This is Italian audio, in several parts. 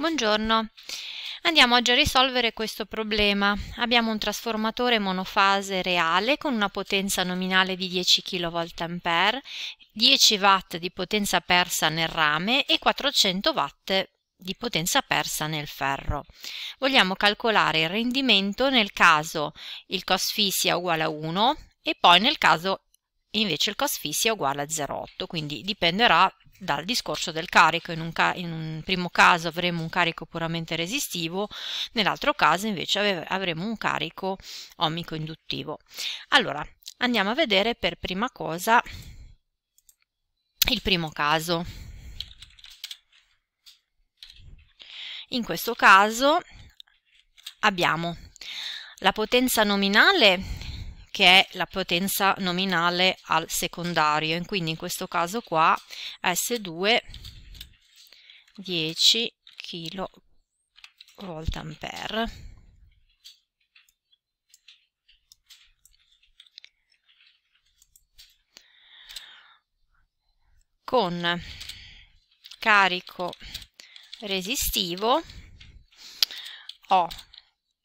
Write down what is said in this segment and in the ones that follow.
Buongiorno. Andiamo oggi a risolvere questo problema. Abbiamo un trasformatore monofase reale con una potenza nominale di 10 kVA, 10 W di potenza persa nel rame e 400 W di potenza persa nel ferro. Vogliamo calcolare il rendimento nel caso il cos φ sia uguale a 1 e poi nel caso invece il cost fissi è uguale a 0,8, quindi dipenderà dal discorso del carico, in un, ca in un, primo caso avremo un carico puramente resistivo, nell'altro caso invece ave avremo un carico omico-induttivo. Allora, andiamo a vedere per prima cosa il primo caso. In questo caso abbiamo la potenza nominale che è la potenza nominale al secondario, e quindi in questo caso qua S2 10 kVA. Con carico resistivo ho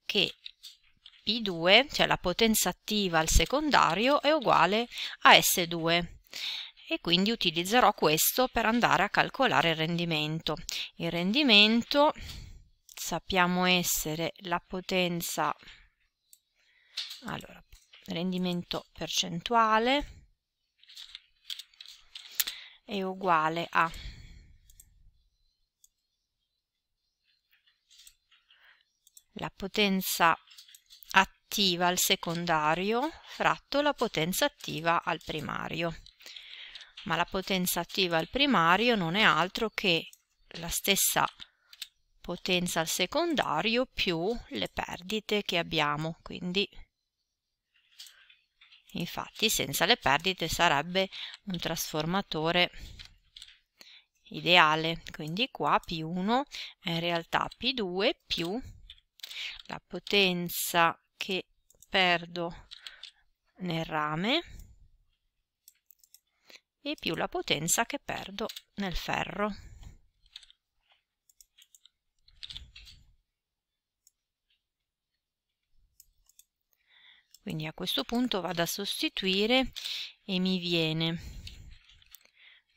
che i2, cioè la potenza attiva al secondario, è uguale a S2 e quindi utilizzerò questo per andare a calcolare il rendimento. Il rendimento sappiamo essere la potenza, allora, rendimento percentuale è uguale a la potenza attiva al secondario fratto la potenza attiva al primario. Ma la potenza attiva al primario non è altro che la stessa potenza al secondario più le perdite che abbiamo, quindi infatti senza le perdite sarebbe un trasformatore ideale, quindi qua P1 è in realtà P2 più la potenza che perdo nel rame e più la potenza che perdo nel ferro. Quindi a questo punto vado a sostituire e mi viene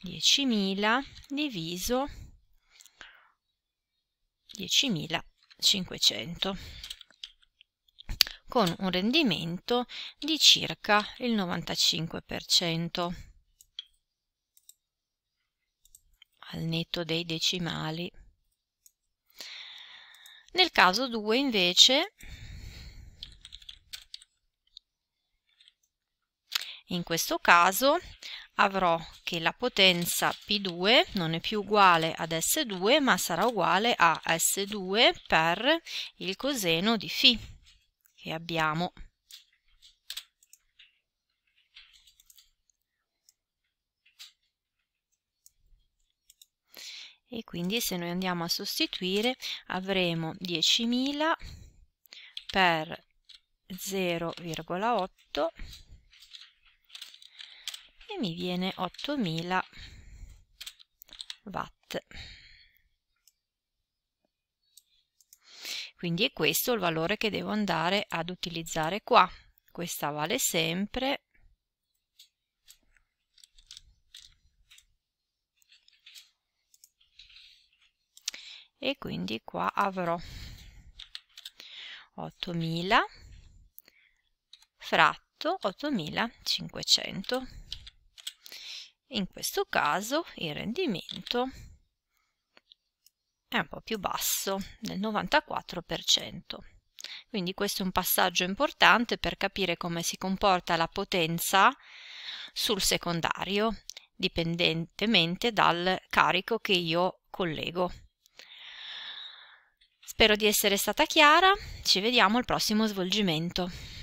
10.000 diviso 10.500 con un rendimento di circa il 95%. al netto dei decimali. Nel caso 2 invece in questo caso avrò che la potenza P2 non è più uguale ad S2 ma sarà uguale a S2 per il coseno di φ e abbiamo e quindi se noi andiamo a sostituire avremo 10.000 per 0,8 e mi viene 8.000 watt. Quindi è questo il valore che devo andare ad utilizzare qua. Questa vale sempre e quindi qua avrò 8000 fratto 8500. In questo caso il rendimento è un po' più basso del 94%. Quindi questo è un passaggio importante per capire come si comporta la potenza sul secondario, dipendentemente dal carico che io collego. Spero di essere stata chiara, ci vediamo al prossimo svolgimento.